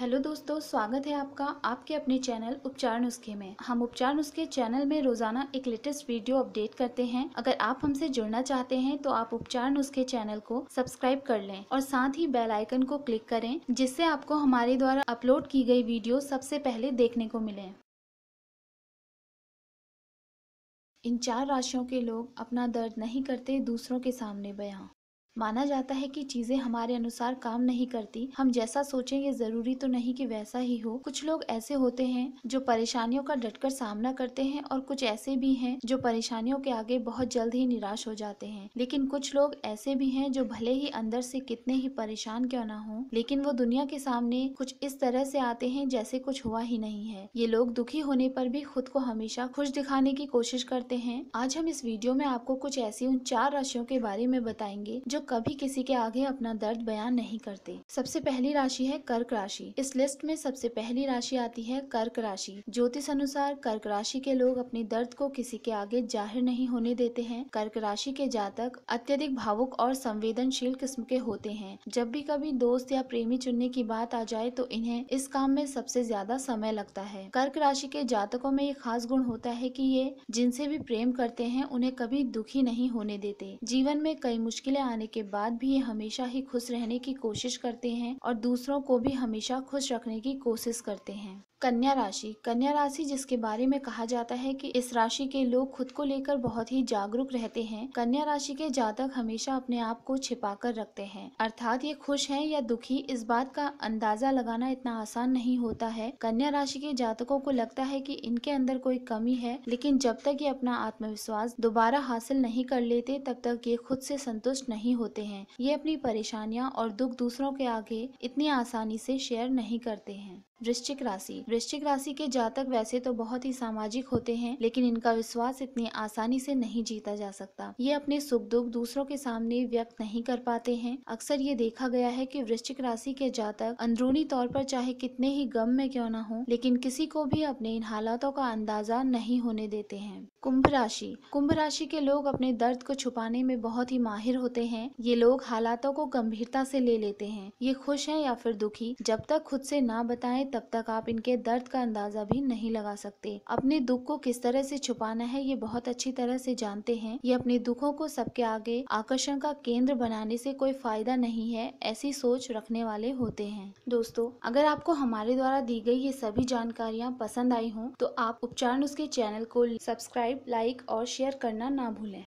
hello दोस्तों स्वागत है आपका आपके अपने चैनल उपचार नुस्खे में हम उपचार नुस्खे चैनल में रोजाना एक लेटेस्ट वीडियो अपडेट करते हैं अगर आप हमसे जुड़ना चाहते हैं तो आप उपचार नुस्खे चैनल को सब्सक्राइब कर लें और साथ ही बेल आइकन को क्लिक करें जिससे आपको हमारे द्वारा अपलोड की गई वीडियो सबसे पहले देखने को मिले इन चार राशियों के लोग अपना दर्द नहीं करते दूसरों के सामने बयां माना जाता है कि चीज़ें हमारे अनुसार काम नहीं करती हम जैसा सोचें ये ज़रूरी तो नहीं कि वैसा ही हो कुछ लोग ऐसे होते हैं जो परेशानियों का डटकर सामना करते हैं और कुछ ऐसे भी हैं जो परेशानियों के आगे बहुत जल्द ही निराश हो जाते हैं लेकिन कुछ लोग ऐसे भी हैं जो भले ही अंदर से कितने ही परेशान क्यों ना हो लेकिन वो दुनिया के सामने कुछ इस तरह से आते हैं जैसे कुछ हुआ ही नहीं है ये लोग दुखी होने पर भी खुद को हमेशा खुश दिखाने की कोशिश करते हैं आज हम इस वीडियो में आपको कुछ ऐसी उन चार राशियों के बारे में बताएंगे जो कभी किसी के आगे अपना दर्द बयान नहीं करते सबसे पहली राशि है कर्क राशि इस लिस्ट में सबसे पहली राशि आती है कर्क राशि ज्योतिष अनुसार कर्क राशि के लोग अपने दर्द को किसी के आगे जाहिर नहीं होने देते हैं कर्क राशि के जातक अत्यधिक भावुक और संवेदनशील किस्म के होते हैं जब भी कभी दोस्त या प्रेमी चुनने की बात आ जाए तो इन्हें इस काम में सबसे ज्यादा समय लगता है कर्क राशि के जातकों में ये खास गुण होता है कि ये जिनसे भी प्रेम करते हैं उन्हें कभी दुखी नहीं होने देते जीवन में कई मुश्किलें आने के बाद भी हमेशा ही खुश रहने की कोशिश करते हैं और दूसरों को भी हमेशा खुश रखने की कोशिश करते हैं कन्या राशि कन्या राशि जिसके बारे में कहा जाता है कि इस राशि के लोग खुद को लेकर बहुत ही जागरूक रहते हैं कन्या राशि के जातक हमेशा अपने आप को छिपा कर रखते हैं अर्थात ये खुश हैं या दुखी इस बात का अंदाजा लगाना इतना आसान नहीं होता है कन्या राशि के जातकों को लगता है कि इनके अंदर कोई कमी है लेकिन जब तक ये अपना आत्मविश्वास दोबारा हासिल नहीं कर लेते तब तक ये खुद से संतुष्ट नहीं होते हैं ये अपनी परेशानियाँ और दुख दूसरों के आगे इतनी आसानी से शेयर नहीं करते हैं वृश्चिक राशि वृश्चिक राशि के जातक वैसे तो बहुत ही सामाजिक होते हैं लेकिन इनका विश्वास इतनी आसानी से नहीं जीता जा सकता ये अपने सुख दुख दूसरों के सामने व्यक्त नहीं कर पाते हैं अक्सर ये देखा गया है कि वृश्चिक राशि के जातक अंदरूनी तौर पर चाहे कितने ही गम में क्यों ना हो लेकिन किसी को भी अपने इन हालातों का अंदाजा नहीं होने देते हैं कुंभ राशि कुंभ राशि के लोग अपने दर्द को छुपाने में बहुत ही माहिर होते हैं ये लोग हालातों को गंभीरता से ले लेते हैं ये खुश हैं या फिर दुखी जब तक खुद से ना बताएं तब तक आप इनके के दर्द का अंदाजा भी नहीं लगा सकते अपने दुख को किस तरह से छुपाना है ये बहुत अच्छी तरह से जानते हैं ये अपने दुखों को सबके आगे आकर्षण का केंद्र बनाने से कोई फायदा नहीं है ऐसी सोच रखने वाले होते हैं दोस्तों अगर आपको हमारे द्वारा दी गई ये सभी जानकारियाँ पसंद आई हों तो आप उपचार उसके चैनल को सब्सक्राइब लाइक और शेयर करना ना भूलें